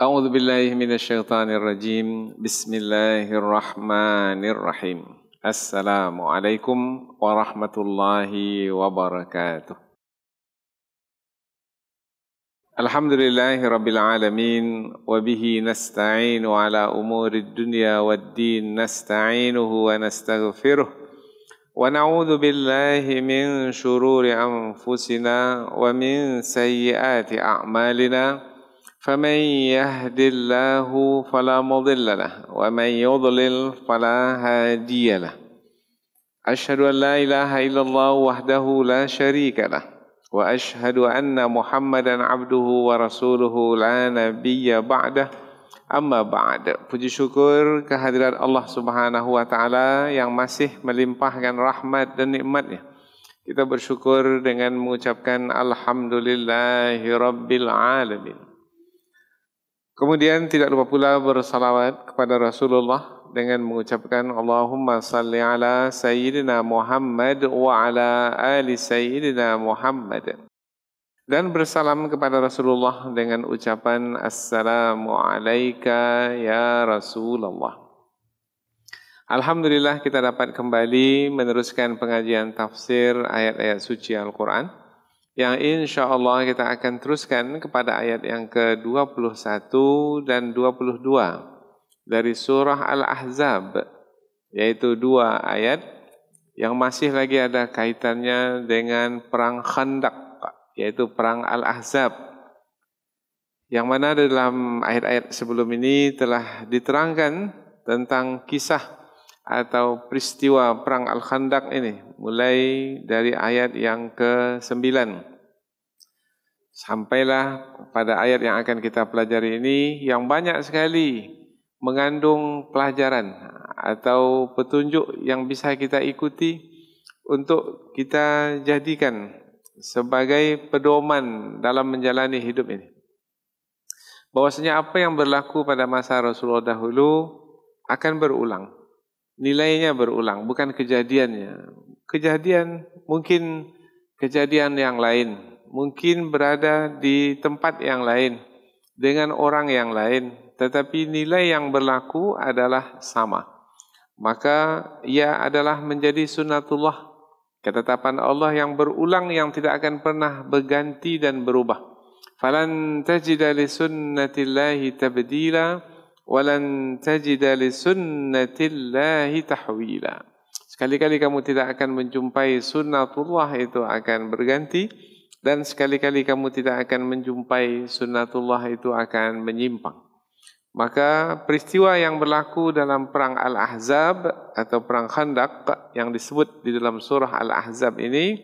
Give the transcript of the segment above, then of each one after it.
أعوذ بالله من الشيطان الرجيم بسم الله الرحمن الرحيم السلام عليكم ورحمة الله وبركاته الحمد لله رب العالمين وبه نستعين على أمور الدنيا والدين نستعينه ونستغفره ونعوذ بالله من شرور أنفسنا ومن سيئات أعمالنا فمن يهد الله فلا مضل له ومن يضلل فلا هادي له اشهد ان لا اله الا الله وحده لا شريك له واشهد ان محمدا عبده ورسوله لا نبي بعده اما بعد puji syukur kehadirat Allah Subhanahu wa taala yang masih melimpahkan rahmat dan nikmatnya kita bersyukur dengan mengucapkan alhamdulillahirabbil alamin Kemudian tidak lupa pula bersalawat kepada Rasulullah dengan mengucapkan Allahumma salli ala Sayyidina Muhammad wa ala ali Sayyidina Muhammad. Dan bersalam kepada Rasulullah dengan ucapan Assalamu alaika ya Rasulullah. Alhamdulillah kita dapat kembali meneruskan pengajian tafsir ayat-ayat suci Al-Quran yang insya Allah kita akan teruskan kepada ayat yang ke-21 dan 22 dari surah Al-Ahzab, yaitu dua ayat yang masih lagi ada kaitannya dengan perang Khandaq, yaitu perang Al-Ahzab. Yang mana dalam ayat-ayat sebelum ini telah diterangkan tentang kisah atau peristiwa perang Al-Khandaq ini, mulai dari ayat yang ke-9 sampailah pada ayat yang akan kita pelajari ini yang banyak sekali mengandung pelajaran atau petunjuk yang bisa kita ikuti untuk kita jadikan sebagai pedoman dalam menjalani hidup ini. Bahwasanya apa yang berlaku pada masa Rasulullah dahulu akan berulang nilainya berulang, bukan kejadiannya. Kejadian mungkin kejadian yang lain, mungkin berada di tempat yang lain, dengan orang yang lain, tetapi nilai yang berlaku adalah sama. Maka ia adalah menjadi sunnatullah, ketetapan Allah yang berulang yang tidak akan pernah berganti dan berubah. Falan تَجِدَ sunnatillahi اللَّهِ walan tajida li sunnatillahi tahwila. Sekali-kali kamu tidak akan menjumpai sunnatullah itu akan berganti dan sekali-kali kamu tidak akan menjumpai sunnatullah itu akan menyimpang. Maka peristiwa yang berlaku dalam perang Al-Ahzab atau perang Khandaq yang disebut di dalam surah Al-Ahzab ini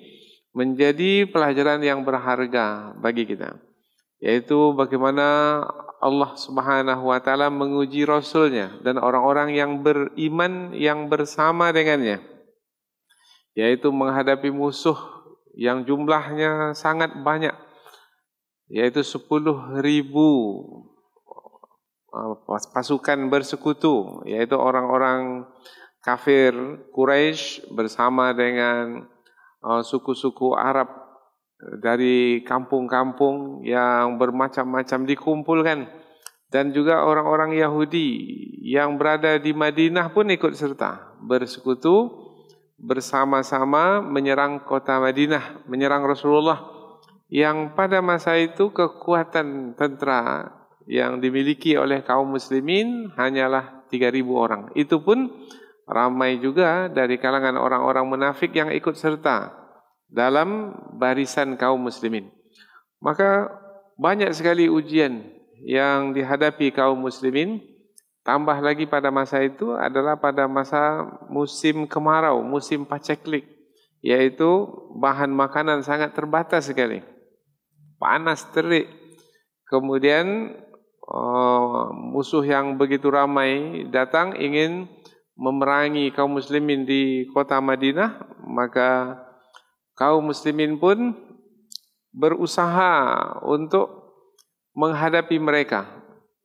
menjadi pelajaran yang berharga bagi kita. Yaitu bagaimana Allah Subhanahu wa taala menguji rasulnya dan orang-orang yang beriman yang bersama dengannya yaitu menghadapi musuh yang jumlahnya sangat banyak yaitu 10.000 uh, pasukan bersekutu yaitu orang-orang kafir Quraisy bersama dengan uh, suku-suku Arab dari kampung-kampung yang bermacam-macam dikumpulkan dan juga orang-orang Yahudi yang berada di Madinah pun ikut serta bersekutu bersama-sama menyerang kota Madinah, menyerang Rasulullah yang pada masa itu kekuatan tentara yang dimiliki oleh kaum muslimin hanyalah 3000 orang. Itu pun ramai juga dari kalangan orang-orang munafik yang ikut serta dalam barisan kaum muslimin. Maka banyak sekali ujian yang dihadapi kaum muslimin. Tambah lagi pada masa itu adalah pada masa musim kemarau, musim paceklik. Yaitu bahan makanan sangat terbatas sekali. Panas terik. Kemudian eh, musuh yang begitu ramai datang ingin memerangi kaum muslimin di kota Madinah. Maka kaum muslimin pun berusaha untuk menghadapi mereka.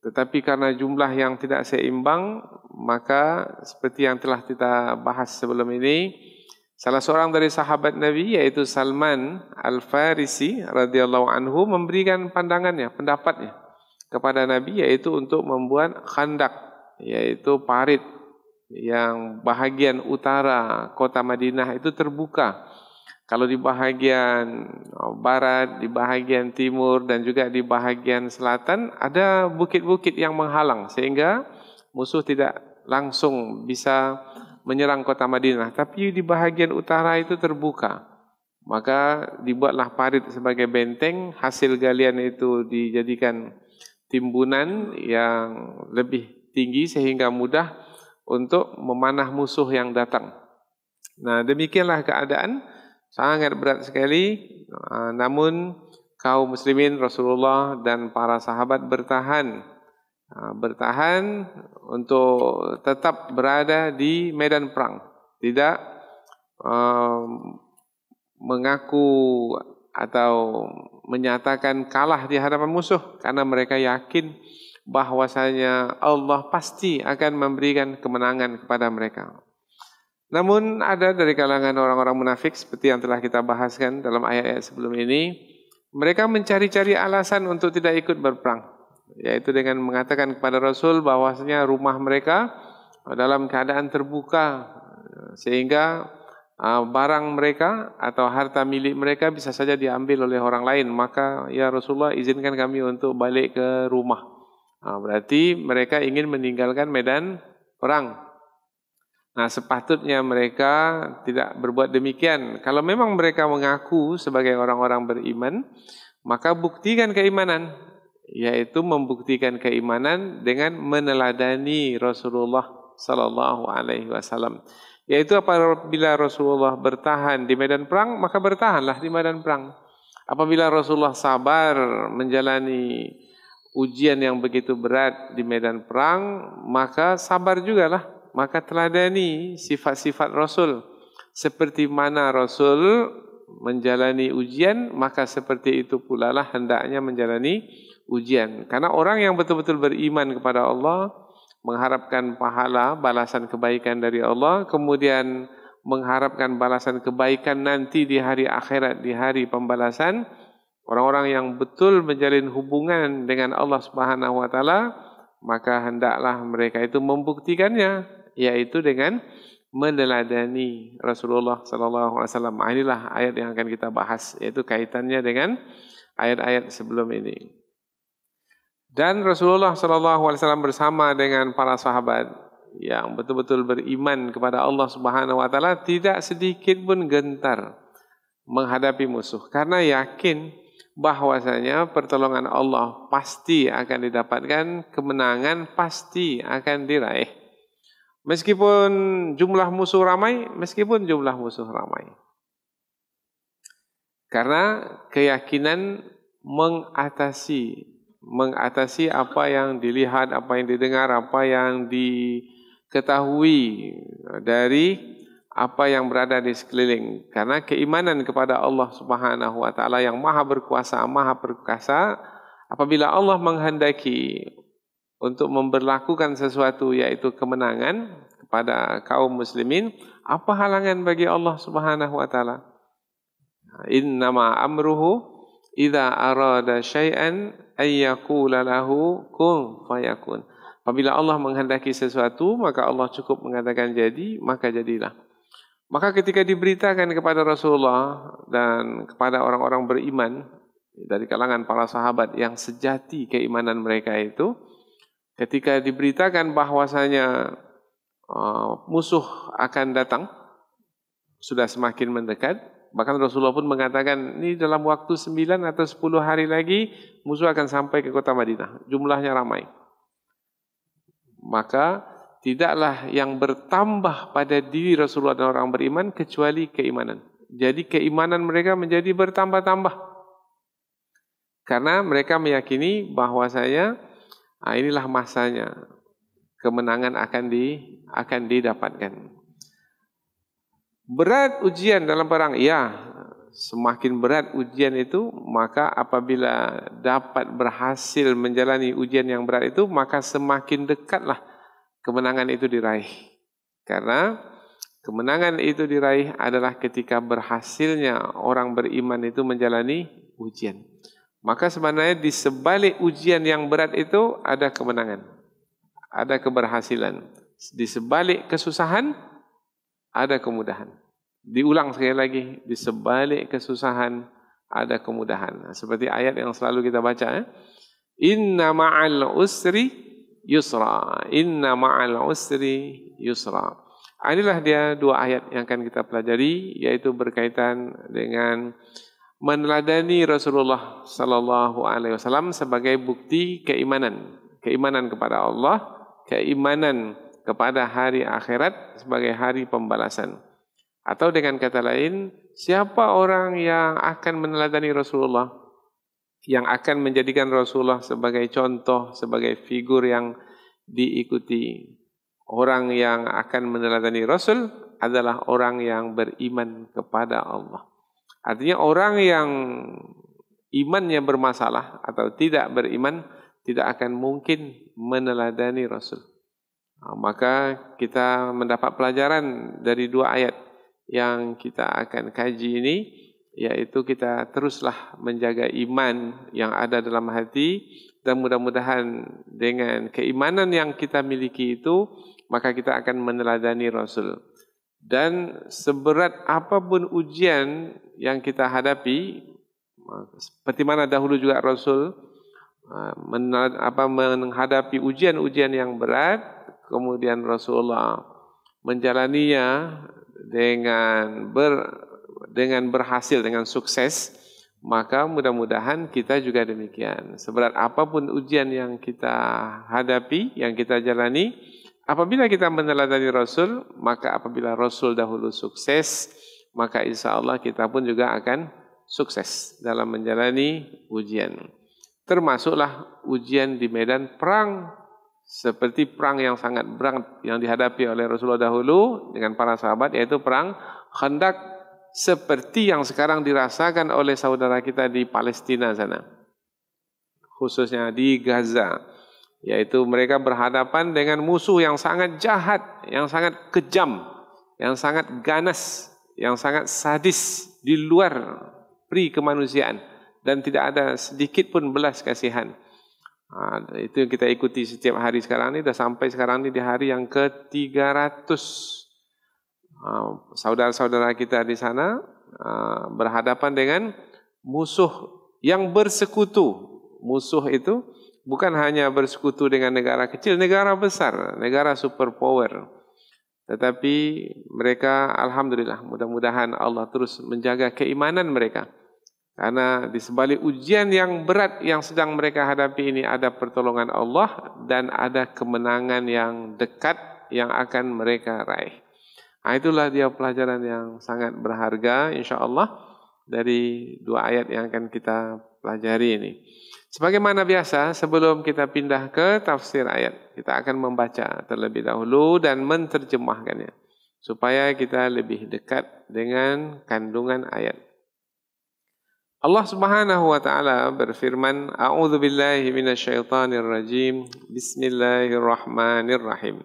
Tetapi karena jumlah yang tidak seimbang, maka seperti yang telah kita bahas sebelum ini, salah seorang dari sahabat Nabi yaitu Salman Al-Farisi radhiyallahu anhu memberikan pandangannya, pendapatnya kepada Nabi yaitu untuk membuat khandak, yaitu parit yang bahagian utara kota Madinah itu terbuka. Kalau di bahagian uh, barat, di bahagian timur dan juga di bahagian selatan ada bukit-bukit yang menghalang sehingga musuh tidak langsung bisa menyerang kota Madinah. Tapi di bahagian utara itu terbuka. Maka dibuatlah parit sebagai benteng, hasil galian itu dijadikan timbunan yang lebih tinggi sehingga mudah untuk memanah musuh yang datang. Nah, demikianlah keadaan sangat berat sekali. Ah, namun kaum muslimin Rasulullah dan para sahabat bertahan ah, bertahan untuk tetap berada di medan perang. Tidak um, mengaku atau menyatakan kalah di hadapan musuh karena mereka yakin bahwasanya Allah pasti akan memberikan kemenangan kepada mereka. Namun ada dari kalangan orang-orang munafik seperti yang telah kita bahaskan dalam ayat-ayat sebelum ini, mereka mencari-cari alasan untuk tidak ikut berperang, yaitu dengan mengatakan kepada Rasul bahwasanya rumah mereka eh, dalam keadaan terbuka eh, sehingga eh, barang mereka atau harta milik mereka bisa saja diambil oleh orang lain, maka ya Rasulullah izinkan kami untuk balik ke rumah. Ah, berarti mereka ingin meninggalkan medan perang. Nah, sepatutnya mereka tidak berbuat demikian. Kalau memang mereka mengaku sebagai orang-orang beriman, maka buktikan keimanan, yaitu membuktikan keimanan dengan meneladani Rasulullah sallallahu alaihi wasallam. Yaitu apabila Rasulullah bertahan di medan perang, maka bertahanlah di medan perang. Apabila Rasulullah sabar menjalani ujian yang begitu berat di medan perang, maka sabar juga lah maka teladani sifat-sifat Rasul. Seperti mana Rasul menjalani ujian, maka seperti itu pula lah hendaknya menjalani ujian. Karena orang yang betul-betul beriman kepada Allah, mengharapkan pahala, balasan kebaikan dari Allah, kemudian mengharapkan balasan kebaikan nanti di hari akhirat, di hari pembalasan, orang-orang yang betul menjalin hubungan dengan Allah Subhanahu wa maka hendaklah mereka itu membuktikannya yaitu dengan meneladani Rasulullah sallallahu alaihi wasallam. Ah, inilah ayat yang akan kita bahas yaitu kaitannya dengan ayat-ayat sebelum ini. Dan Rasulullah sallallahu alaihi wasallam bersama dengan para sahabat yang betul-betul beriman kepada Allah Subhanahu wa taala tidak sedikit pun gentar menghadapi musuh karena yakin bahwasanya pertolongan Allah pasti akan didapatkan, kemenangan pasti akan diraih. Meskipun jumlah musuh ramai, meskipun jumlah musuh ramai. Karena keyakinan mengatasi mengatasi apa yang dilihat, apa yang didengar, apa yang diketahui dari apa yang berada di sekeliling. Karena keimanan kepada Allah Subhanahu wa taala yang Maha berkuasa, Maha perkasa, apabila Allah menghendaki untuk memberlakukan sesuatu yaitu kemenangan kepada kaum muslimin apa halangan bagi Allah Subhanahu wa taala inna ma amruhu idza arada syai'an ay yaqula lahu kun fayakun apabila Allah menghendaki sesuatu maka Allah cukup mengatakan jadi maka jadilah maka ketika diberitakan kepada Rasulullah dan kepada orang-orang beriman dari kalangan para sahabat yang sejati keimanan mereka itu, ketika diberitakan bahwasanya uh, musuh akan datang sudah semakin mendekat bahkan Rasulullah pun mengatakan ini dalam waktu 9 atau 10 hari lagi musuh akan sampai ke kota Madinah jumlahnya ramai maka tidaklah yang bertambah pada diri Rasulullah dan orang beriman kecuali keimanan jadi keimanan mereka menjadi bertambah-tambah karena mereka meyakini bahwasanya Nah, inilah masanya kemenangan akan di akan didapatkan. Berat ujian dalam perang, ya. Semakin berat ujian itu, maka apabila dapat berhasil menjalani ujian yang berat itu, maka semakin dekatlah kemenangan itu diraih. Karena kemenangan itu diraih adalah ketika berhasilnya orang beriman itu menjalani ujian. Maka sebenarnya di sebalik ujian yang berat itu ada kemenangan. Ada keberhasilan. Di sebalik kesusahan ada kemudahan. Diulang sekali lagi, di sebalik kesusahan ada kemudahan. Seperti ayat yang selalu kita baca ya. Inna ma'al usri yusra. Inna ma'al usri yusra. Ah, inilah dia dua ayat yang akan kita pelajari yaitu berkaitan dengan meneladani Rasulullah sallallahu alaihi wasallam sebagai bukti keimanan, keimanan kepada Allah, keimanan kepada hari akhirat sebagai hari pembalasan. Atau dengan kata lain, siapa orang yang akan meneladani Rasulullah yang akan menjadikan Rasulullah sebagai contoh, sebagai figur yang diikuti. Orang yang akan meneladani Rasul adalah orang yang beriman kepada Allah. Artinya orang yang imannya bermasalah atau tidak beriman tidak akan mungkin meneladani Rasul. Nah, ha, maka kita mendapat pelajaran dari dua ayat yang kita akan kaji ini yaitu kita teruslah menjaga iman yang ada dalam hati dan mudah-mudahan dengan keimanan yang kita miliki itu maka kita akan meneladani Rasul. Dan seberat apapun ujian yang kita hadapi seperti mana dahulu juga Rasul eh, menghadapi ujian-ujian yang berat kemudian Rasulullah menjalaninya dengan ber, dengan berhasil dengan sukses maka mudah-mudahan kita juga demikian seberat apapun ujian yang kita hadapi yang kita jalani apabila kita meneladani Rasul maka apabila Rasul dahulu sukses maka insya Allah kita pun juga akan sukses dalam menjalani ujian. Termasuklah ujian di medan perang seperti perang yang sangat berat yang dihadapi oleh Rasulullah dahulu dengan para sahabat yaitu perang hendak seperti yang sekarang dirasakan oleh saudara kita di Palestina sana khususnya di Gaza yaitu mereka berhadapan dengan musuh yang sangat jahat yang sangat kejam yang sangat ganas yang sangat sadis di luar pri kemanusiaan dan tidak ada sedikit pun belas kasihan. Ha, itu yang kita ikuti setiap hari sekarang ini dah sampai sekarang ini di hari yang ke-300. Ha, saudara-saudara kita di sana ha, berhadapan dengan musuh yang bersekutu. Musuh itu bukan hanya bersekutu dengan negara kecil, negara besar, negara superpower. power. Tetapi mereka alhamdulillah mudah-mudahan Allah terus menjaga keimanan mereka. Karena di sebalik ujian yang berat yang sedang mereka hadapi ini ada pertolongan Allah dan ada kemenangan yang dekat yang akan mereka raih. Nah, itulah dia pelajaran yang sangat berharga insyaallah dari dua ayat yang akan kita pelajari ini. Sebagaimana biasa, sebelum kita pindah ke tafsir ayat, kita akan membaca terlebih dahulu dan menterjemahkannya supaya kita lebih dekat dengan kandungan ayat. Allah Subhanahu wa taala berfirman, "A'udzu billahi minasyaitonir rajim. Bismillahirrahmanirrahim.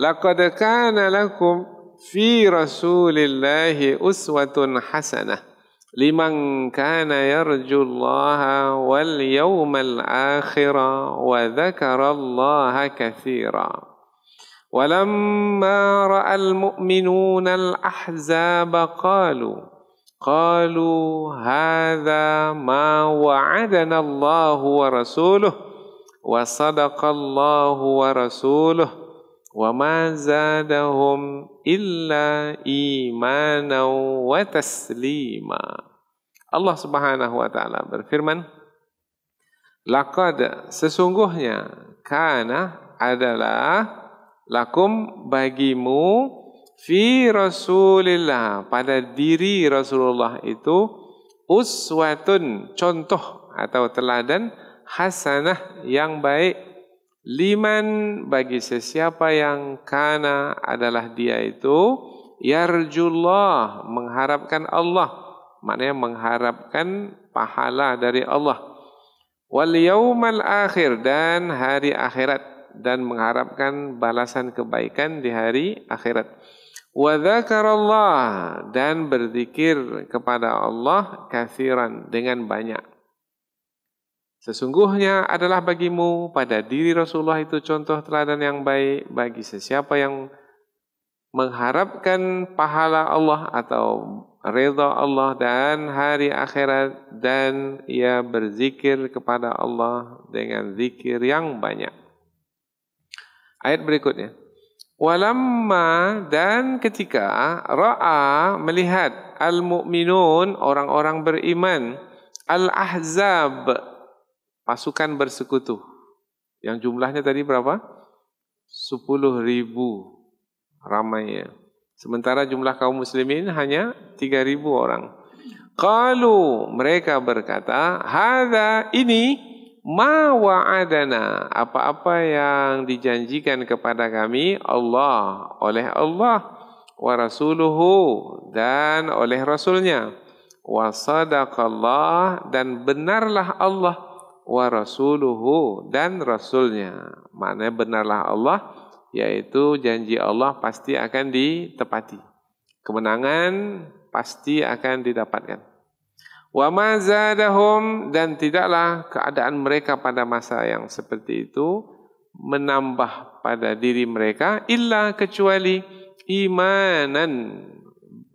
Laqad kana lakum fi Rasulillahi uswatun hasanah." لمن كان يرجو الله واليوم الآخر وذكر الله كثيرا ولما رأى المؤمنون الأحزاب قالوا قالوا هذا ما وعدنا الله ورسوله وصدق الله ورسوله وما زادهم إلا إيمانا taslima. Allah subhanahu wa ta'ala berfirman Laqad sesungguhnya kana adalah lakum bagimu fi rasulillah pada diri Rasulullah itu uswatun contoh atau teladan hasanah yang baik liman bagi sesiapa yang kana adalah dia itu yarjullah mengharapkan Allah maknanya mengharapkan pahala dari Allah wal yaumal akhir dan hari akhirat dan mengharapkan balasan kebaikan di hari akhirat wa dzakarallah dan berzikir kepada Allah kasiran dengan banyak Sesungguhnya adalah bagimu pada diri Rasulullah itu contoh teladan yang baik bagi sesiapa yang mengharapkan pahala Allah atau redha Allah dan hari akhirat dan ia berzikir kepada Allah dengan zikir yang banyak. Ayat berikutnya. Walamma dan ketika ra'a melihat al-mu'minun orang-orang beriman al-ahzab pasukan bersekutu yang jumlahnya tadi berapa? 10 ribu ramai ya. Sementara jumlah kaum muslimin hanya 3 ribu orang. Kalau mereka berkata, Hada ini ma wa'adana. Apa-apa yang dijanjikan kepada kami Allah. Oleh Allah. Wa rasuluhu. Dan oleh rasulnya. Wa sadaqallah. Dan benarlah Allah wa rasuluhu dan rasulnya. Maknanya benarlah Allah yaitu janji Allah pasti akan ditepati. Kemenangan pasti akan didapatkan. Wa mazadahum dan tidaklah keadaan mereka pada masa yang seperti itu menambah pada diri mereka illa kecuali imanan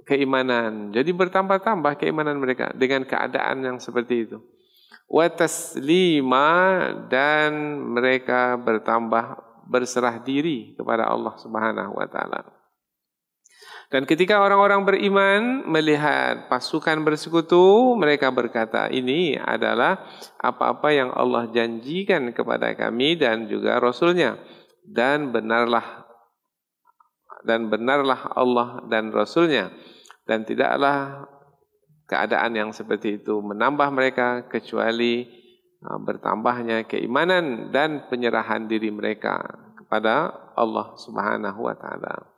keimanan. Jadi bertambah-tambah keimanan mereka dengan keadaan yang seperti itu wataslima dan mereka bertambah berserah diri kepada Allah Subhanahu wa taala. Dan ketika orang-orang beriman melihat pasukan bersekutu, mereka berkata, ini adalah apa-apa yang Allah janjikan kepada kami dan juga Rasulnya. Dan benarlah dan benarlah Allah dan Rasulnya. Dan tidaklah keadaan yang seperti itu menambah mereka kecuali uh, bertambahnya keimanan dan penyerahan diri mereka kepada Allah Subhanahu wa taala.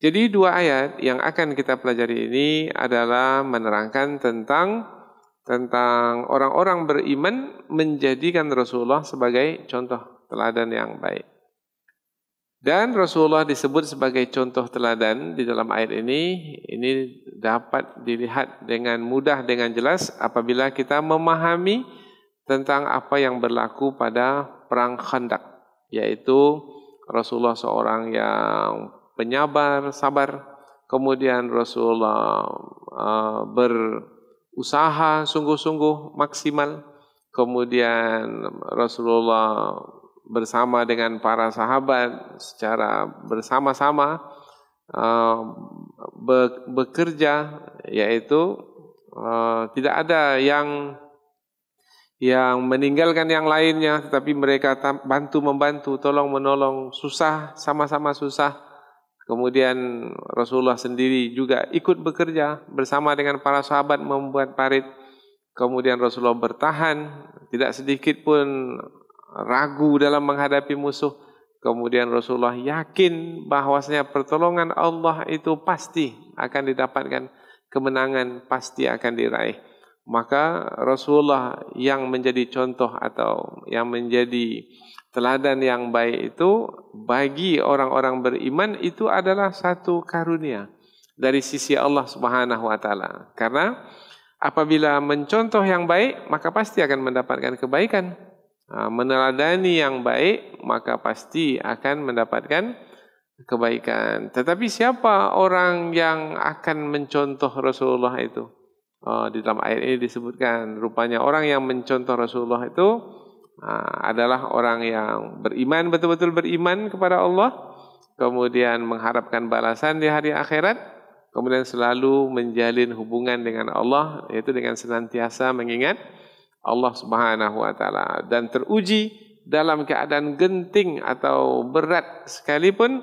Jadi dua ayat yang akan kita pelajari ini adalah menerangkan tentang tentang orang-orang beriman menjadikan Rasulullah sebagai contoh teladan yang baik. Dan Rasulullah disebut sebagai contoh teladan di dalam ayat ini. Ini dapat dilihat dengan mudah, dengan jelas apabila kita memahami tentang apa yang berlaku pada perang khandak. Yaitu Rasulullah seorang yang penyabar, sabar. Kemudian Rasulullah uh, berusaha sungguh-sungguh maksimal. Kemudian Rasulullah bersama dengan para sahabat secara bersama-sama uh, bekerja yaitu uh, tidak ada yang yang meninggalkan yang lainnya tetapi mereka bantu membantu tolong menolong susah sama-sama susah kemudian Rasulullah sendiri juga ikut bekerja bersama dengan para sahabat membuat parit kemudian Rasulullah bertahan tidak sedikit pun ragu dalam menghadapi musuh. Kemudian Rasulullah yakin bahwasanya pertolongan Allah itu pasti akan didapatkan kemenangan pasti akan diraih. Maka Rasulullah yang menjadi contoh atau yang menjadi teladan yang baik itu bagi orang-orang beriman itu adalah satu karunia dari sisi Allah Subhanahu wa taala. Karena apabila mencontoh yang baik maka pasti akan mendapatkan kebaikan. Ha, meneladani yang baik maka pasti akan mendapatkan kebaikan. Tetapi siapa orang yang akan mencontoh Rasulullah itu? Ha, di dalam ayat ini disebutkan rupanya orang yang mencontoh Rasulullah itu ha, adalah orang yang beriman betul-betul beriman kepada Allah, kemudian mengharapkan balasan di hari akhirat, kemudian selalu menjalin hubungan dengan Allah yaitu dengan senantiasa mengingat. Allah Subhanahu wa taala dan teruji dalam keadaan genting atau berat sekalipun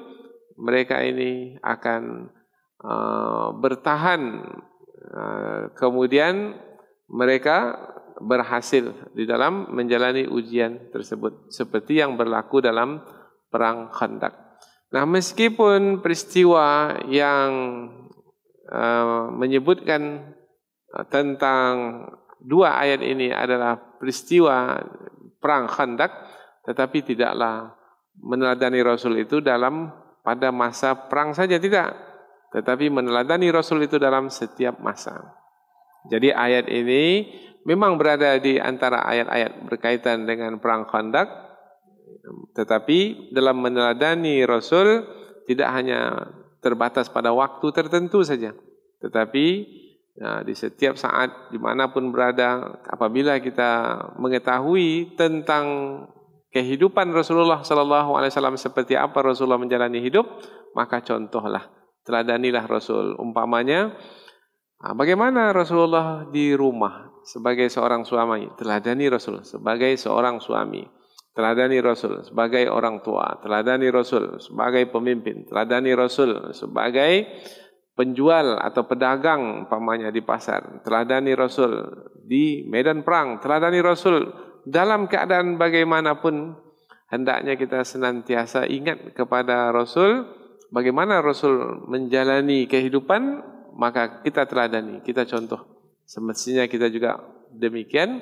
mereka ini akan uh, bertahan uh, kemudian mereka berhasil di dalam menjalani ujian tersebut seperti yang berlaku dalam perang Khandaq. Nah, meskipun peristiwa yang uh, menyebutkan uh, tentang dua ayat ini adalah peristiwa perang khandaq, tetapi tidaklah meneladani Rasul itu dalam pada masa perang saja tidak tetapi meneladani Rasul itu dalam setiap masa. Jadi ayat ini memang berada di antara ayat-ayat berkaitan dengan perang khandaq, tetapi dalam meneladani Rasul tidak hanya terbatas pada waktu tertentu saja tetapi Ya, di setiap saat dimanapun berada, apabila kita mengetahui tentang kehidupan Rasulullah Sallallahu Alaihi Wasallam seperti apa Rasulullah menjalani hidup, maka contohlah, teladanilah Rasul. Umpamanya, ah, bagaimana Rasulullah di rumah sebagai seorang suami, teladani Rasul sebagai seorang suami, teladani Rasul sebagai orang tua, teladani Rasul sebagai pemimpin, teladani Rasul sebagai uh, penjual atau pedagang pamannya di pasar teladani rasul di medan perang teladani rasul dalam keadaan bagaimanapun hendaknya kita senantiasa ingat kepada rasul bagaimana rasul menjalani kehidupan maka kita teladani kita contoh semestinya kita juga demikian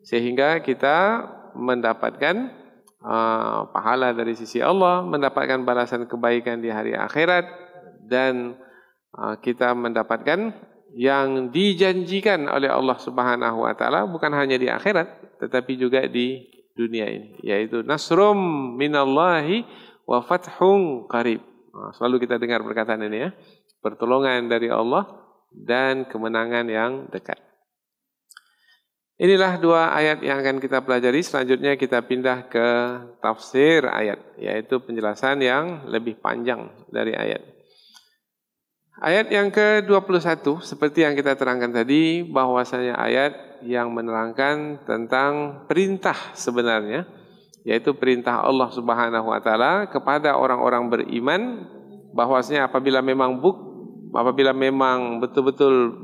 sehingga kita mendapatkan uh, pahala dari sisi Allah mendapatkan balasan kebaikan di hari akhirat dan Ah, kita mendapatkan yang dijanjikan oleh Allah Subhanahu wa taala bukan hanya di akhirat tetapi juga di dunia ini yaitu nasrum minallahi wa fathun qarib. Ah, selalu kita dengar perkataan ini ya. Pertolongan dari Allah dan kemenangan yang dekat. Inilah dua ayat yang akan kita pelajari. Selanjutnya kita pindah ke tafsir ayat yaitu penjelasan yang lebih panjang dari ayat. Ayat yang ke-21 seperti yang kita terangkan tadi bahwasanya ayat yang menerangkan tentang perintah sebenarnya yaitu perintah Allah Subhanahu wa taala kepada orang-orang beriman bahwasanya apabila memang buk apabila memang betul-betul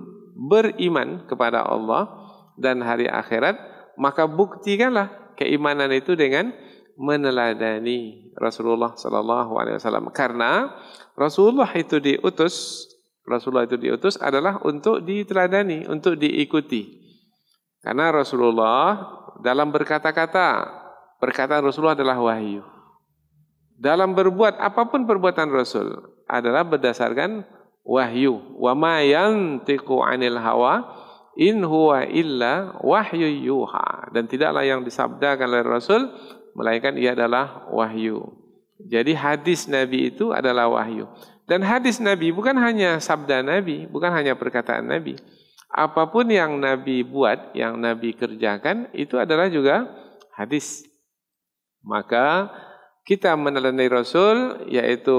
beriman kepada Allah dan hari akhirat maka buktikanlah keimanan itu dengan meneladani Rasulullah sallallahu alaihi wasallam karena Rasulullah itu diutus Rasulullah itu diutus adalah untuk diteladani, untuk diikuti. Karena Rasulullah dalam berkata-kata, perkataan Rasulullah adalah wahyu. Dalam berbuat apapun perbuatan Rasul adalah berdasarkan wahyu. Wa ma yantiqu 'anil hawa in huwa illa wahyu yuha. Dan tidaklah yang disabdakan oleh Rasul melainkan ia adalah wahyu. Jadi hadis Nabi itu adalah wahyu. Dan hadis Nabi bukan hanya sabda Nabi, bukan hanya perkataan Nabi. Apapun yang Nabi buat, yang Nabi kerjakan, itu adalah juga hadis. Maka kita meneladani Rasul, yaitu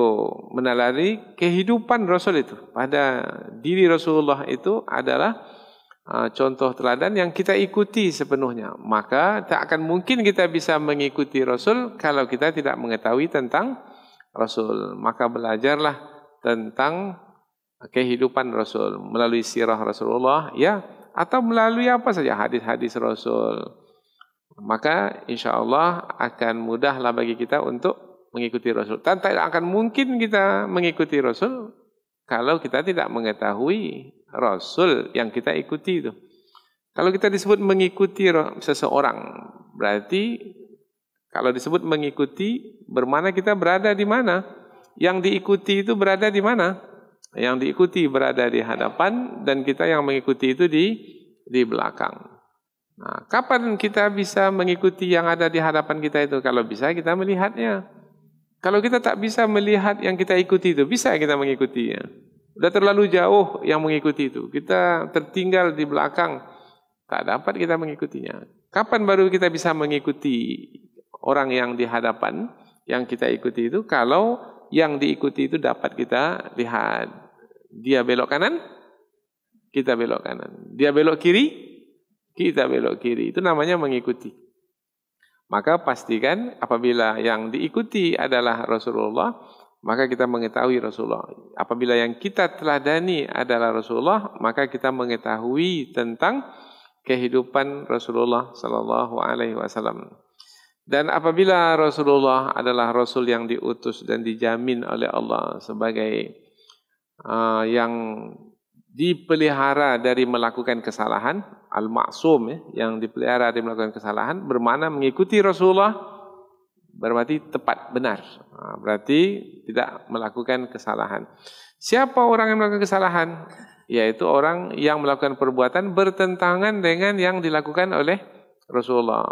meneladani kehidupan Rasul itu. Pada diri Rasulullah itu adalah hadis. Ah, contoh teladan yang kita ikuti sepenuhnya. Maka tak akan mungkin kita bisa mengikuti Rasul kalau kita tidak mengetahui tentang Rasul. Maka belajarlah tentang kehidupan Rasul melalui sirah Rasulullah ya atau melalui apa saja hadis-hadis Rasul. Maka insya Allah akan mudahlah bagi kita untuk mengikuti Rasul. Tak akan mungkin kita mengikuti Rasul kalau kita tidak mengetahui Rasul yang kita ikuti itu. Kalau kita disebut mengikuti seseorang, berarti kalau disebut mengikuti, bermana kita berada di mana? Yang diikuti itu berada di mana? Yang diikuti berada di hadapan dan kita yang mengikuti itu di di belakang. Nah, kapan kita bisa mengikuti yang ada di hadapan kita itu? Kalau bisa kita melihatnya. Kalau kita tak bisa melihat yang kita ikuti itu, bisa kita mengikutinya? Sudah terlalu jauh yang mengikuti itu. Kita tertinggal di belakang. Tak dapat kita mengikutinya. Kapan baru kita bisa mengikuti orang yang di hadapan yang kita ikuti itu? Kalau yang diikuti itu dapat kita lihat. Dia belok kanan, kita belok kanan. Dia belok kiri, kita belok kiri. Itu namanya mengikuti. Maka pastikan apabila yang diikuti adalah Rasulullah maka kita mengetahui Rasulullah. Apabila yang kita teladani adalah Rasulullah, maka kita mengetahui tentang kehidupan Rasulullah sallallahu alaihi wasallam. Dan apabila Rasulullah adalah rasul yang diutus dan dijamin oleh Allah sebagai uh, yang dipelihara dari melakukan kesalahan, al-ma'sum ya, yang dipelihara dari melakukan kesalahan, bermakna mengikuti Rasulullah Berarti tepat benar. Ha, berarti tidak melakukan kesalahan. Siapa orang yang melakukan kesalahan? Yaitu orang yang melakukan perbuatan bertentangan dengan yang dilakukan oleh Rasulullah.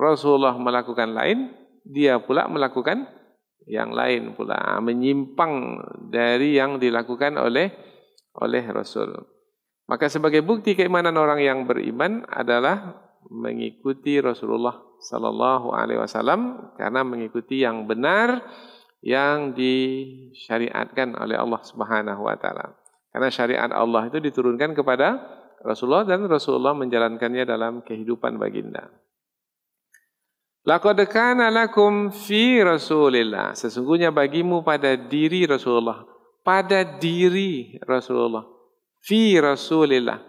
Rasulullah melakukan lain, dia pula melakukan yang lain pula ha, menyimpang dari yang dilakukan oleh oleh Rasul. Maka sebagai bukti keimanan orang yang beriman adalah mengikuti Rasulullah sallallahu alaihi wasallam karena mengikuti yang benar yang disyariatkan oleh Allah Subhanahu wa taala. Karena syariat Allah itu diturunkan kepada Rasulullah dan Rasulullah menjalankannya dalam kehidupan baginda. Laqad kana lakum fi Rasulillah. Sesungguhnya bagimu pada diri Rasulullah, pada diri Rasulullah. Fi Rasulillah.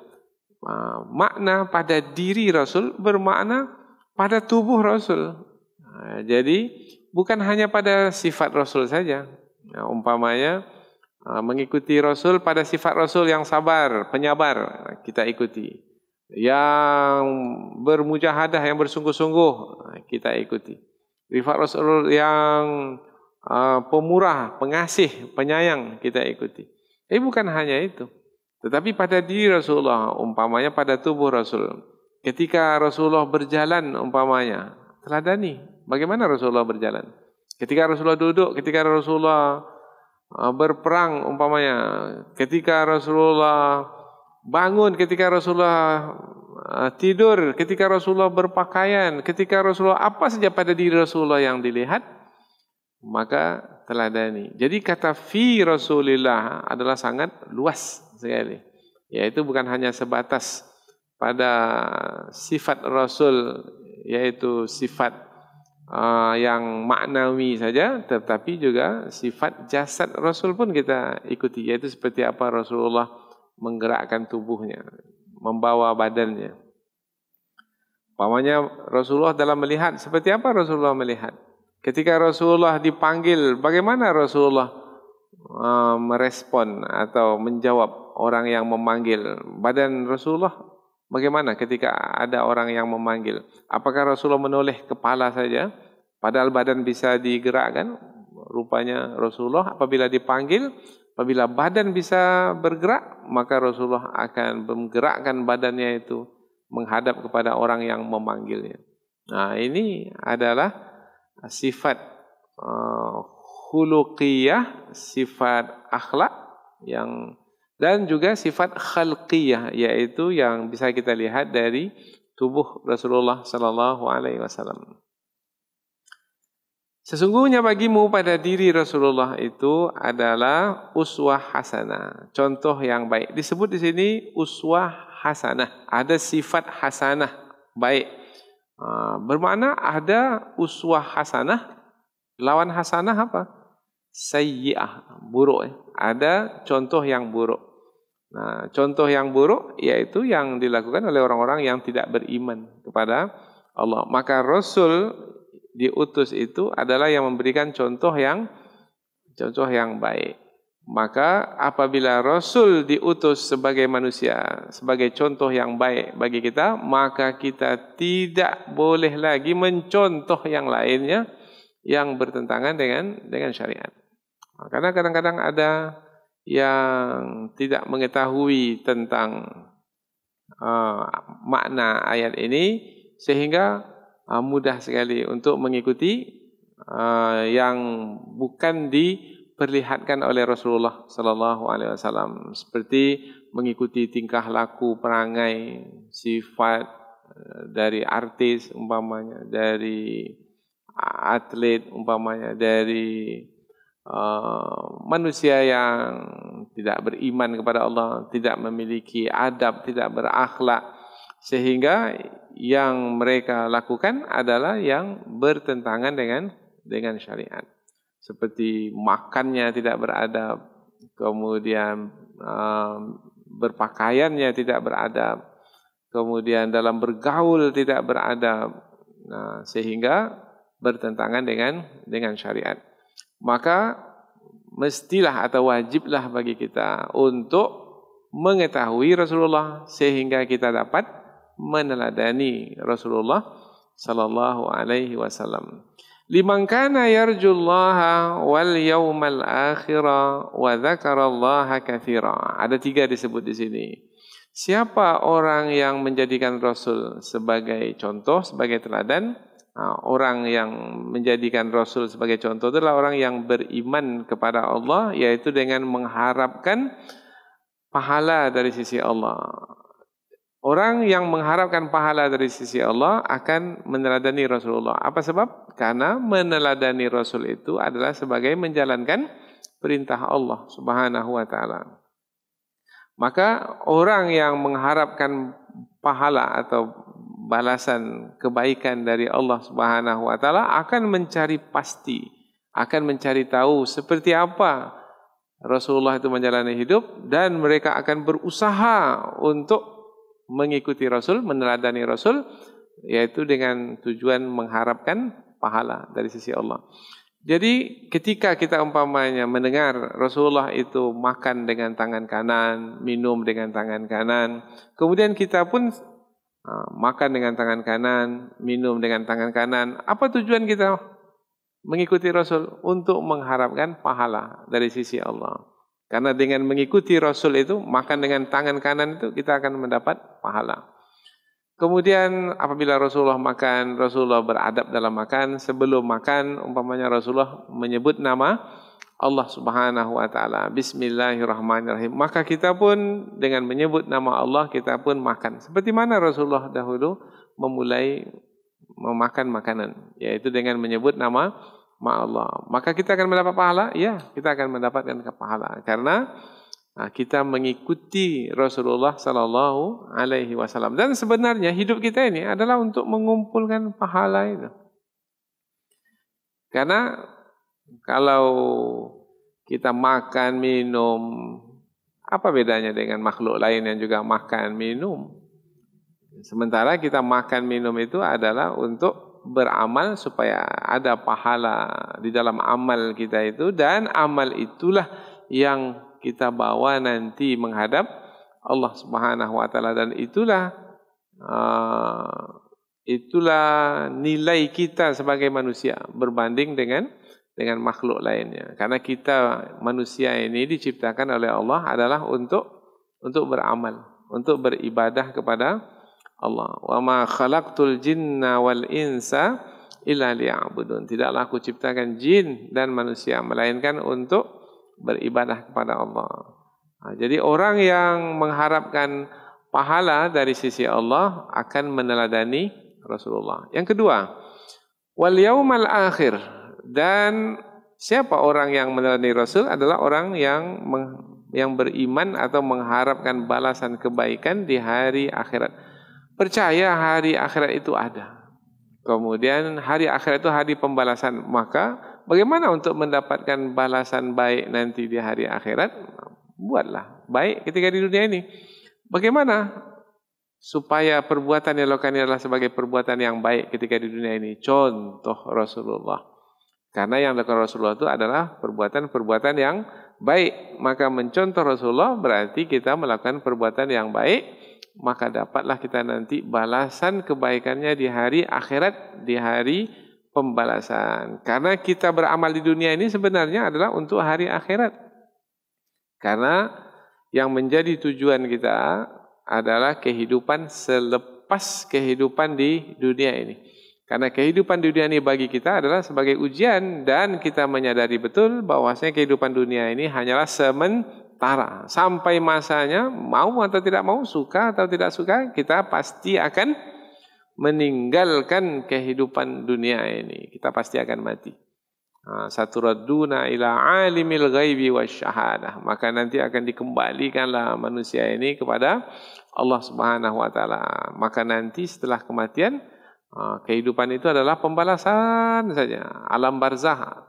Ah, makna pada diri Rasul bermakna pada tubuh Rasul. Nah, ha, jadi bukan hanya pada sifat Rasul saja. Nah, ya, umpamanya ha, mengikuti Rasul pada sifat Rasul yang sabar, penyabar kita ikuti. Yang bermujahadah, yang bersungguh-sungguh ha, kita ikuti. Sifat Rasul yang pemurah, pengasih, penyayang kita ikuti. Eh bukan hanya itu. Tetapi pada diri Rasulullah, umpamanya pada tubuh Rasul. Ketika Rasulullah berjalan umpamanya, teladani bagaimana Rasulullah berjalan. Ketika Rasulullah duduk, ketika Rasulullah uh, berperang umpamanya, ketika Rasulullah bangun, ketika Rasulullah uh, tidur, ketika Rasulullah berpakaian, ketika Rasulullah apa saja pada diri Rasulullah yang dilihat, maka teladani. Jadi kata fi Rasulillah adalah sangat luas sekali. Yaitu bukan hanya sebatas pada sifat Rasul yaitu sifat uh, yang maknawi saja tetapi juga sifat jasad Rasul pun kita ikuti yaitu seperti apa Rasulullah menggerakkan tubuhnya membawa badannya Pamannya Rasulullah dalam melihat seperti apa Rasulullah melihat ketika Rasulullah dipanggil bagaimana Rasulullah uh, merespon atau menjawab orang yang memanggil badan Rasulullah Bagaimana ketika ada orang yang memanggil? Apakah Rasulullah menoleh kepala saja? Padahal badan bisa digerakkan. Rupanya Rasulullah apabila dipanggil, apabila badan bisa bergerak, maka Rasulullah akan menggerakkan badannya itu menghadap kepada orang yang memanggilnya. Nah ini adalah sifat uh, khuluqiyah, sifat akhlak yang dan juga sifat khalqiyah yaitu yang bisa kita lihat dari tubuh Rasulullah sallallahu alaihi wasallam. Sesungguhnya bagimu pada diri Rasulullah itu adalah uswah hasanah, contoh yang baik. Disebut di sini uswah hasanah, ada sifat hasanah baik. Ah, bermakna ada uswah hasanah, lawan hasanah apa? Sayyi'ah, buruk. Ya. Ada contoh yang buruk. Nah, contoh yang buruk yaitu yang dilakukan oleh orang-orang yang tidak beriman kepada Allah. Maka Rasul diutus itu adalah yang memberikan contoh yang contoh yang baik. Maka apabila Rasul diutus sebagai manusia, sebagai contoh yang baik bagi kita, maka kita tidak boleh lagi mencontoh yang lainnya yang bertentangan dengan dengan syariat. Karena kadang-kadang ada yang tidak mengetahui tentang uh, makna ayat ini sehingga uh, mudah sekali untuk mengikuti uh, yang bukan diperlihatkan oleh Rasulullah sallallahu alaihi wasallam seperti mengikuti tingkah laku perangai sifat uh, dari artis umpamanya dari atlet umpamanya dari Ah, manusia yang tidak beriman kepada Allah, tidak memiliki adab, tidak berakhlak sehingga yang mereka lakukan adalah yang bertentangan dengan dengan syariat. Seperti makannya tidak beradab, kemudian um, berpakaiannya tidak beradab, kemudian dalam bergaul tidak beradab. Nah, sehingga bertentangan dengan dengan syariat maka mestilah atau wajiblah bagi kita untuk mengetahui Rasulullah sehingga kita dapat meneladani Rasulullah sallallahu alaihi wasallam. Liman kana yarjullaha wal yawmal akhir wa dzakara Allah katsira. Ada tiga disebut di sini. Siapa orang yang menjadikan Rasul sebagai contoh, sebagai teladan, Ah, orang yang menjadikan Rasul sebagai contoh adalah orang yang beriman kepada Allah, yaitu dengan mengharapkan pahala dari sisi Allah. Orang yang mengharapkan pahala dari sisi Allah akan meneladani Rasulullah. Apa sebab? Karena meneladani Rasul itu adalah sebagai menjalankan perintah Allah Subhanahu wa taala. Maka orang yang mengharapkan pahala atau balasan kebaikan dari Allah Subhanahu wa taala akan mencari pasti akan mencari tahu seperti apa Rasulullah itu menjalani hidup dan mereka akan berusaha untuk mengikuti Rasul, meneladani Rasul yaitu dengan tujuan mengharapkan pahala dari sisi Allah. Jadi ketika kita umpamanya mendengar Rasulullah itu makan dengan tangan kanan, minum dengan tangan kanan, kemudian kita pun Ha, makan dengan tangan kanan, minum dengan tangan kanan. Apa tujuan kita mengikuti Rasul? Untuk mengharapkan pahala dari sisi Allah. Karena dengan mengikuti Rasul itu, makan dengan tangan kanan itu kita akan mendapat pahala. Kemudian apabila Rasulullah makan, Rasulullah beradab dalam makan. Sebelum makan, umpamanya Rasulullah menyebut nama Allah Subhanahu wa taala. Bismillahirrahmanirrahim. Maka kita pun dengan menyebut nama Allah kita pun makan. Seperti mana Rasulullah dahulu memulai memakan makanan yaitu dengan menyebut nama Ma Allah. Maka kita akan mendapat pahala? Ya, kita akan mendapatkan pahala karena ah, kita mengikuti Rasulullah sallallahu alaihi wasallam dan sebenarnya hidup kita ini adalah untuk mengumpulkan pahala itu. Karena kalau kita makan, minum, apa bedanya dengan makhluk lain yang juga makan, minum? Sementara kita makan, minum itu adalah untuk beramal supaya ada pahala di dalam amal kita itu dan amal itulah yang kita bawa nanti menghadap Allah Subhanahu wa taala dan itulah uh, itulah nilai kita sebagai manusia berbanding dengan dengan makhluk lainnya. Karena kita manusia ini diciptakan oleh Allah adalah untuk untuk beramal, untuk beribadah kepada Allah. Wa ma khalaqtul jinna wal insa illa liya'budun. Tidaklah aku ciptakan jin dan manusia melainkan untuk beribadah kepada Allah. Ha, jadi orang yang mengharapkan pahala dari sisi Allah akan meneladani Rasulullah. Yang kedua, wal yaumal akhir dan siapa orang yang meneladani Rasul adalah orang yang meng, yang beriman atau mengharapkan balasan kebaikan di hari akhirat. Percaya hari akhirat itu ada. Kemudian hari akhirat itu hari pembalasan. Maka bagaimana untuk mendapatkan balasan baik nanti di hari akhirat? Buatlah baik ketika di dunia ini. Bagaimana supaya perbuatan yang dilakukan adalah sebagai perbuatan yang baik ketika di dunia ini? Contoh Rasulullah. Karena yang dilakukan Rasulullah itu adalah perbuatan-perbuatan yang baik. Maka mencontoh Rasulullah berarti kita melakukan perbuatan yang baik. Maka dapatlah kita nanti balasan kebaikannya di hari akhirat, di hari pembalasan. Karena kita beramal di dunia ini sebenarnya adalah untuk hari akhirat. Karena yang menjadi tujuan kita adalah kehidupan selepas kehidupan di dunia ini. Karena kehidupan dunia ini bagi kita adalah sebagai ujian dan kita menyadari betul bahwasanya kehidupan dunia ini hanyalah sementara. Sampai masanya mau atau tidak mau, suka atau tidak suka, kita pasti akan meninggalkan kehidupan dunia ini. Kita pasti akan mati. Ha, Satu radduna ila alimil ghaibi wa syahadah. Maka nanti akan dikembalikanlah manusia ini kepada Allah subhanahu wa ta'ala. Maka nanti setelah kematian, Ha, kehidupan itu adalah pembalasan saja. Alam barzah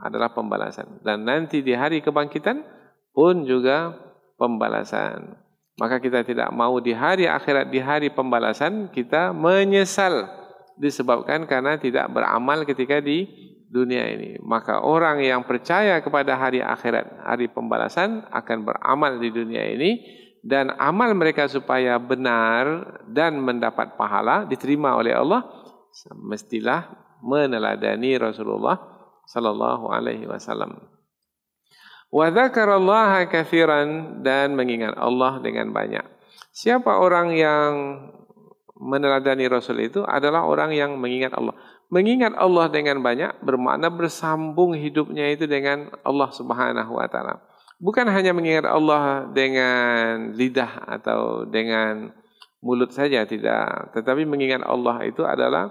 adalah pembalasan. Dan nanti di hari kebangkitan pun juga pembalasan. Maka kita tidak mau di hari akhirat, di hari pembalasan, kita menyesal disebabkan karena tidak beramal ketika di dunia ini. Maka orang yang percaya kepada hari akhirat, hari pembalasan akan beramal di dunia ini dan amal mereka supaya benar dan mendapat pahala diterima oleh Allah mestilah meneladani Rasulullah sallallahu alaihi wasallam. Wa dzakara Allah katsiran dan mengingat Allah dengan banyak. Siapa orang yang meneladani Rasul itu adalah orang yang mengingat Allah. Mengingat Allah dengan banyak bermakna bersambung hidupnya itu dengan Allah Subhanahu wa taala bukan hanya mengingat Allah dengan lidah atau dengan mulut saja tidak tetapi mengingat Allah itu adalah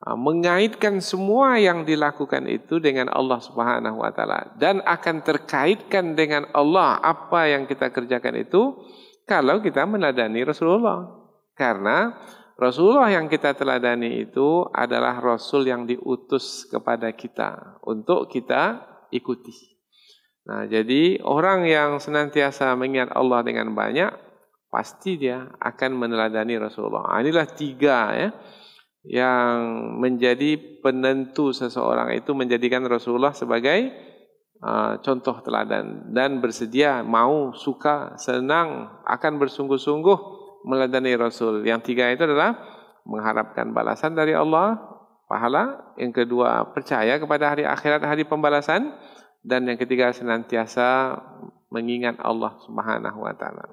ah, mengaitkan semua yang dilakukan itu dengan Allah Subhanahu wa taala dan akan terkaitkan dengan Allah apa yang kita kerjakan itu kalau kita meneladani Rasulullah karena Rasulullah yang kita teladani itu adalah rasul yang diutus kepada kita untuk kita ikuti Nah, jadi orang yang senantiasa mengingat Allah dengan banyak, pasti dia akan meneladani Rasulullah. Nah, inilah tiga ya yang menjadi penentu seseorang itu menjadikan Rasulullah sebagai uh, contoh teladan dan bersedia, mau, suka, senang, akan bersungguh-sungguh meladani Rasul. Yang tiga itu adalah mengharapkan balasan dari Allah, pahala. Yang kedua, percaya kepada hari akhirat, hari pembalasan. Pembalasan dan yang ketiga senantiasa mengingat Allah Subhanahu wa taala.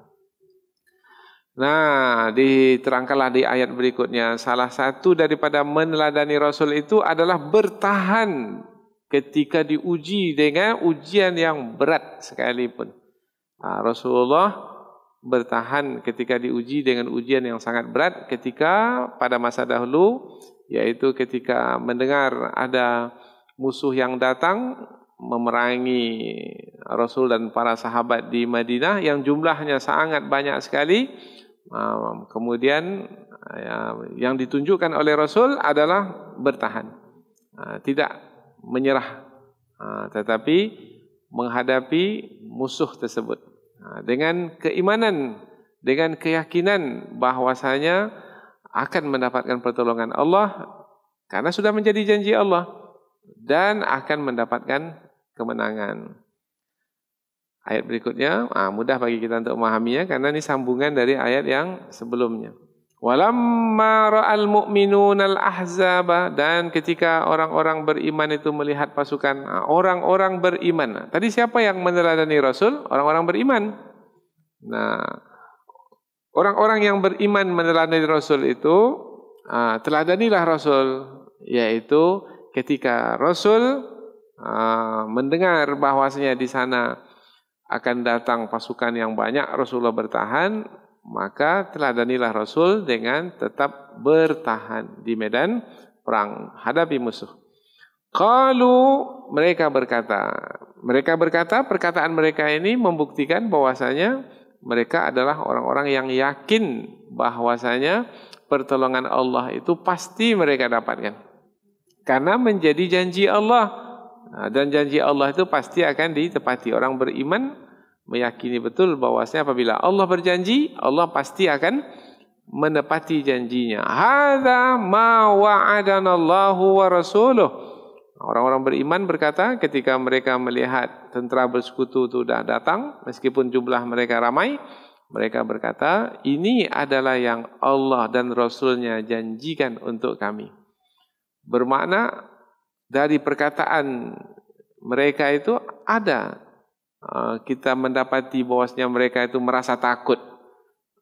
Nah, diterangkanlah di ayat berikutnya salah satu daripada meneladani Rasul itu adalah bertahan ketika diuji dengan ujian yang berat sekalipun. Nah, Rasulullah bertahan ketika diuji dengan ujian yang sangat berat ketika pada masa dahulu yaitu ketika mendengar ada musuh yang datang memerangi Rasul dan para sahabat di Madinah yang jumlahnya sangat banyak sekali. Kemudian ya, yang ditunjukkan oleh Rasul adalah bertahan. Ha, tidak menyerah ha, tetapi menghadapi musuh tersebut. Ha, dengan keimanan, dengan keyakinan bahwasanya akan mendapatkan pertolongan Allah karena sudah menjadi janji Allah dan akan mendapatkan kemenangan. Ayat berikutnya, ah, mudah bagi kita untuk memahaminya, karena ini sambungan dari ayat yang sebelumnya. Walamma ra'al mu'minun al-ahzaba dan ketika orang-orang beriman itu melihat pasukan ah, orang-orang beriman. Tadi siapa yang meneladani Rasul? Orang-orang beriman. Nah, orang-orang yang beriman meneladani Rasul itu ah, teladanilah Rasul yaitu ketika Rasul Ha, mendengar bahwasanya di sana akan datang pasukan yang banyak Rasulullah bertahan maka teladanilah Rasul dengan tetap bertahan di medan perang hadapi musuh Kalu mereka berkata mereka berkata perkataan mereka ini membuktikan bahwasanya mereka adalah orang-orang yang yakin bahwasanya pertolongan Allah itu pasti mereka dapatkan karena menjadi janji Allah. Ha, dan janji Allah itu pasti akan ditepati. Orang beriman meyakini betul bahwasanya apabila Allah berjanji, Allah pasti akan menepati janjinya. Hadza ma wa'adana Allahu wa rasuluh. Orang-orang beriman berkata ketika mereka melihat tentara bersekutu itu sudah datang, meskipun jumlah mereka ramai, mereka berkata, ini adalah yang Allah dan Rasulnya janjikan untuk kami. Bermakna dari perkataan mereka itu ada ah, kita mendapati bahwasanya mereka itu merasa takut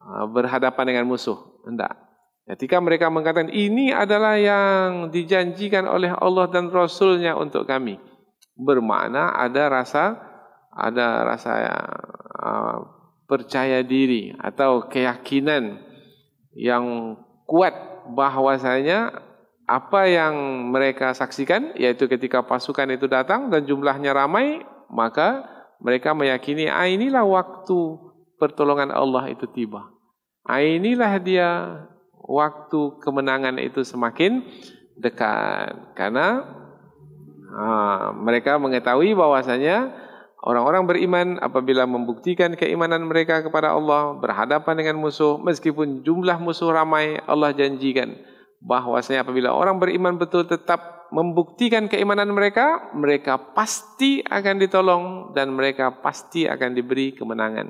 ah, berhadapan dengan musuh. Tidak. Ketika mereka mengatakan ini adalah yang dijanjikan oleh Allah dan Rasulnya untuk kami. Bermakna ada rasa ada rasa ah, percaya diri atau keyakinan yang kuat bahwasanya apa yang mereka saksikan yaitu ketika pasukan itu datang dan jumlahnya ramai maka mereka meyakini ah inilah waktu pertolongan Allah itu tiba ah inilah dia waktu kemenangan itu semakin dekat karena ah, mereka mengetahui bahwasanya Orang-orang beriman apabila membuktikan keimanan mereka kepada Allah berhadapan dengan musuh meskipun jumlah musuh ramai Allah janjikan bahwasanya apabila orang beriman betul tetap membuktikan keimanan mereka, mereka pasti akan ditolong dan mereka pasti akan diberi kemenangan.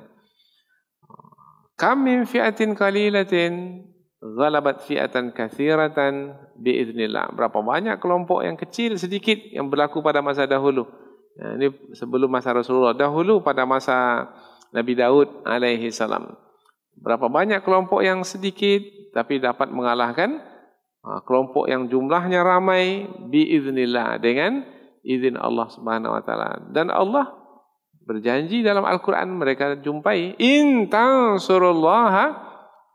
Kamim fi'atin qalilatin ghalabat fi'atan kathiratan bi'idnillah. Berapa banyak kelompok yang kecil sedikit yang berlaku pada masa dahulu. Nah, ya, ini sebelum masa Rasulullah. Dahulu pada masa Nabi Daud alaihi salam. Berapa banyak kelompok yang sedikit tapi dapat mengalahkan Ha, kelompok yang jumlahnya ramai bi biiznillah dengan izin Allah Subhanahu wa taala. Dan Allah berjanji dalam Al-Qur'an mereka jumpai in tansurullah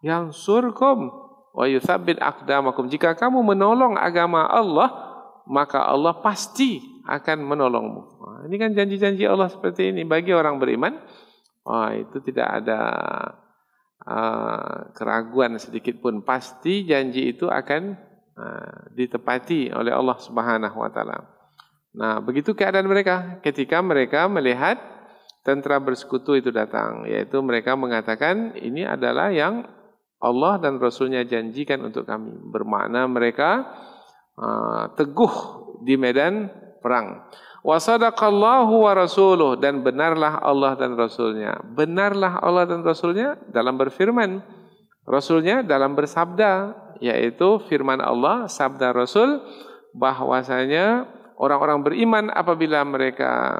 yang surkum wa yuthabbit aqdamakum. Jika kamu menolong agama Allah, maka Allah pasti akan menolongmu. Ha, ini kan janji-janji Allah seperti ini bagi orang beriman. Wah, ha, itu tidak ada Ah, keraguan sedikit pun pasti janji itu akan ah, ditepati oleh Allah Subhanahu wa taala. Nah, begitu keadaan mereka ketika mereka melihat tentara bersekutu itu datang, yaitu mereka mengatakan ini adalah yang Allah dan Rasulnya janjikan untuk kami. Bermakna mereka uh, teguh di medan perang wasadaqallahu wa rasuluh dan benarlah Allah dan rasulnya. Benarlah Allah dan rasulnya dalam berfirman. Rasulnya dalam bersabda yaitu firman Allah, sabda Rasul bahwasanya orang-orang beriman apabila mereka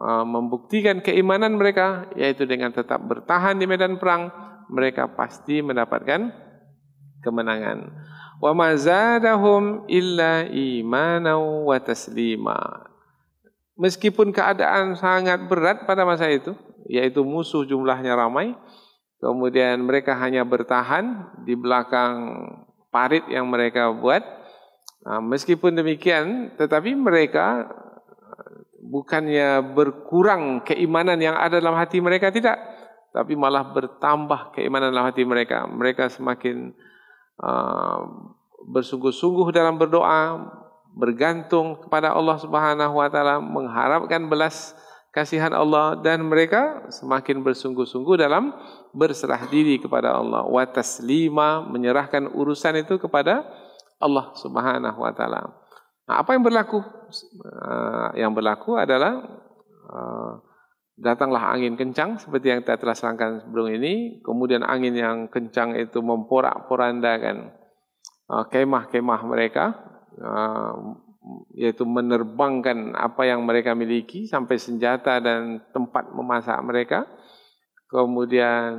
e, membuktikan keimanan mereka yaitu dengan tetap bertahan di medan perang mereka pasti mendapatkan kemenangan. Wa mazadahum illa imanau wa taslima meskipun keadaan sangat berat pada masa itu, yaitu musuh jumlahnya ramai, kemudian mereka hanya bertahan di belakang parit yang mereka buat. Nah, meskipun demikian, tetapi mereka ah, bukannya berkurang keimanan yang ada dalam hati mereka tidak, tapi malah bertambah keimanan dalam hati mereka. Mereka semakin uh, bersungguh-sungguh dalam berdoa, bergantung kepada Allah Subhanahu wa taala mengharapkan belas kasihan Allah dan mereka semakin bersungguh-sungguh dalam berserah diri kepada Allah wa taslima menyerahkan urusan itu kepada Allah Subhanahu wa taala. Nah, apa yang berlaku? Ah, yang berlaku adalah ah, datanglah angin kencang seperti yang kita telah serangkan sebelum ini, kemudian angin yang kencang itu memporak-porandakan ah, kemah-kemah mereka Ah, yaitu menerbangkan apa yang mereka miliki sampai senjata dan tempat memasak mereka. Kemudian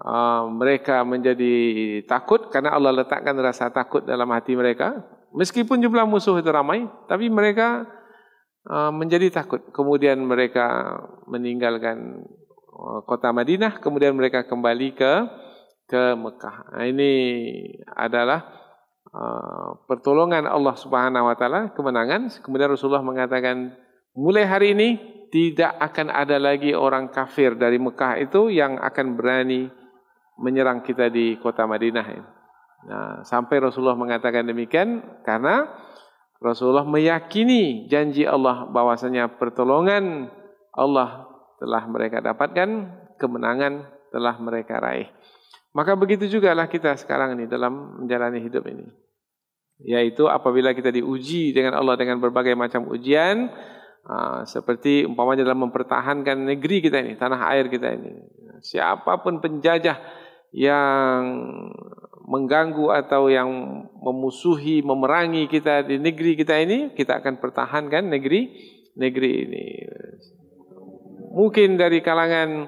ah, mereka menjadi takut karena Allah letakkan rasa takut dalam hati mereka. Meskipun jumlah musuh itu ramai, tapi mereka ah, menjadi takut. Kemudian mereka meninggalkan kota Madinah, kemudian mereka kembali ke ke Mekah. ini adalah Ah, pertolongan Allah Subhanahu wa taala, kemenangan. Kemudian Rasulullah mengatakan, "Mulai hari ini tidak akan ada lagi orang kafir dari Mekah itu yang akan berani menyerang kita di kota Madinah." Nah, sampai Rasulullah mengatakan demikian karena Rasulullah meyakini janji Allah bahwasanya pertolongan Allah telah mereka dapatkan, kemenangan telah mereka raih. Maka begitu juga lah kita sekarang ini dalam menjalani hidup ini yaitu apabila kita diuji dengan Allah dengan berbagai macam ujian ha, seperti umpamanya dalam mempertahankan negeri kita ini tanah air kita ini siapapun penjajah yang mengganggu atau yang memusuhi memerangi kita di negeri kita ini kita akan pertahankan negeri negeri ini mungkin dari kalangan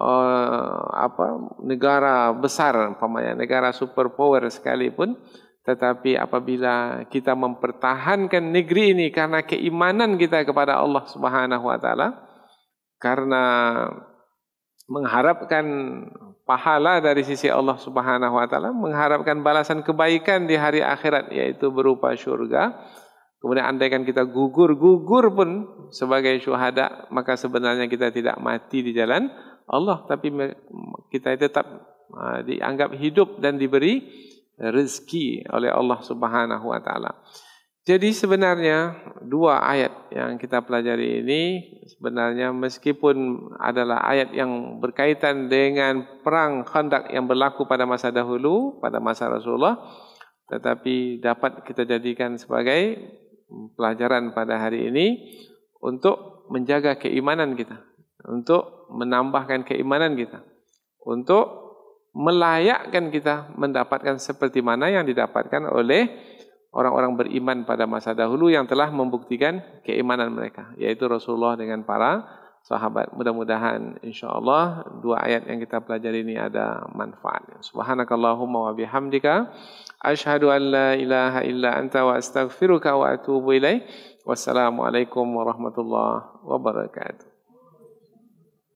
uh, apa negara besar umpamanya negara superpower sekalipun tetapi apabila kita mempertahankan negeri ini karena keimanan kita kepada Allah Subhanahu wa taala, karena mengharapkan pahala dari sisi Allah Subhanahu wa taala, mengharapkan balasan kebaikan di hari akhirat yaitu berupa syurga. Kemudian andaikan kita gugur-gugur pun sebagai syuhada, maka sebenarnya kita tidak mati di jalan Allah, tapi kita tetap ah, dianggap hidup dan diberi rezeki oleh Allah Subhanahu wa taala. Jadi sebenarnya dua ayat yang kita pelajari ini sebenarnya meskipun adalah ayat yang berkaitan dengan perang Khandaq yang berlaku pada masa dahulu pada masa Rasulullah tetapi dapat kita jadikan sebagai pelajaran pada hari ini untuk menjaga keimanan kita, untuk menambahkan keimanan kita, untuk melayakkan kita mendapatkan seperti mana yang didapatkan oleh orang-orang beriman pada masa dahulu yang telah membuktikan keimanan mereka yaitu Rasulullah dengan para sahabat mudah-mudahan insyaallah dua ayat yang kita pelajari ini ada manfaat. subhanakallahumma wa bihamdika asyhadu an la ilaha illa anta wa astaghfiruka wa atubu ilaik wassalamu alaikum warahmatullahi wabarakatuh